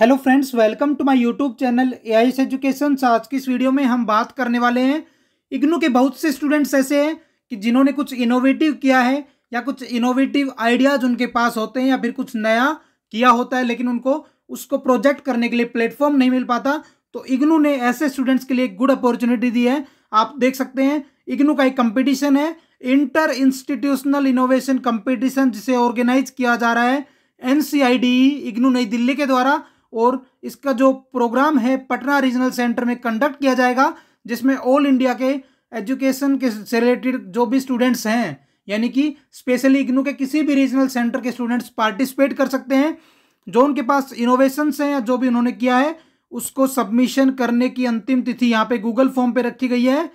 hello friends welcome to my YouTube channel A I education आज की इस video में हम बात करने वाले हैं इग्नू के बहुत से स्टूडेंट्स ऐसे हैं कि जिन्होंने कुछ इनोवेटिव किया है या कुछ इनोवेटिव आइडियाज़ उनके पास होते हैं या फिर कुछ नया किया होता है लेकिन उनको उसको प्रोजेक्ट करने के लिए प्लेटफॉर्म नहीं मिल पाता तो इग्नू ने ऐसे स्टूडेंट्स के लिए गुड अपॉर्चुनिटी दी है आप देख सकते हैं इग्नू का एक कंपटीशन है इंटर इंस्टीट्यूशनल इनोवेशन कंपटीशन जिसे ऑर्गेनाइज किया जा रहा है एन e, इग्नू नई दिल्ली के द्वारा और इसका जो प्रोग्राम है पटना रीजनल सेंटर में कंडक्ट किया जाएगा जिसमें ऑल इंडिया के एजुकेशन के से रिलेटेड जो भी स्टूडेंट्स हैं यानी कि स्पेशली इग्नू के किसी भी रीजनल सेंटर के स्टूडेंट्स पार्टिसिपेट कर सकते हैं जो उनके पास इनोवेशंस हैं या जो भी उन्होंने किया है उसको सबमिशन करने की अंतिम तिथि यहाँ पे गूगल फॉर्म पे रखी गई है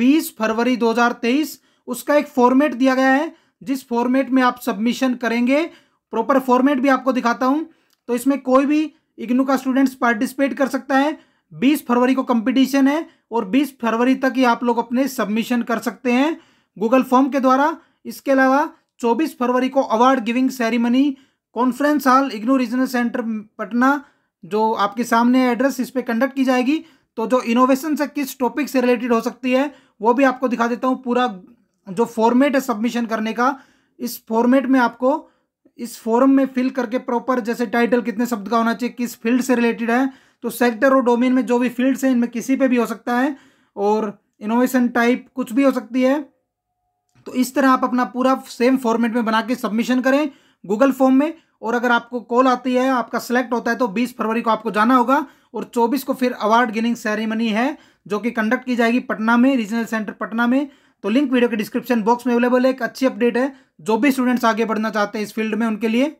20 फरवरी 2023 उसका एक फॉर्मेट दिया गया है जिस फॉर्मेट में आप सबमिशन करेंगे प्रॉपर फॉर्मेट भी आपको दिखाता हूँ तो इसमें कोई भी इग्नू का स्टूडेंट्स पार्टिसिपेट कर सकता है 20 फरवरी को कंपटीशन है और 20 फरवरी तक ही आप लोग अपने सबमिशन कर सकते हैं गूगल फॉर्म के द्वारा इसके अलावा 24 फरवरी को award giving ceremony conference hall IGNOU regional centre Patna जो आपके सामने एड्रेस इस पर कंडक्ट की जाएगी तो जो इनोवेशन से किस टॉपिक से रिलेटेड हो सकती है वो भी आपको दिखा देता हूँ पूरा जो फॉर्मेट है सबमिशन करने का इस फॉर्मेट में आपको इस फॉरम में फिल करके प्रॉपर जैसे टाइटल कितने शब्द का होना चाहिए किस फील्ड से रिलेटेड है तो सेक्टर और डोमेन में जो भी फील्ड्स हैं इनमें किसी पे भी हो सकता है और इनोवेशन टाइप कुछ भी हो सकती है तो इस तरह आप अपना पूरा सेम फॉर्मेट में बना के सबमिशन करें गूगल फॉर्म में और अगर आपको कॉल आती है आपका सिलेक्ट होता है तो 20 फरवरी को आपको जाना होगा और 24 को फिर अवार्ड गिनिंग सेरेमनी है जो कि कंडक्ट की जाएगी पटना में रीजनल सेंटर पटना में तो लिंक वीडियो के डिस्क्रिप्शन बॉक्स में अवेलेबल है एक अच्छी अपडेट है जो भी स्टूडेंट्स आगे बढ़ना चाहते हैं इस फील्ड में उनके लिए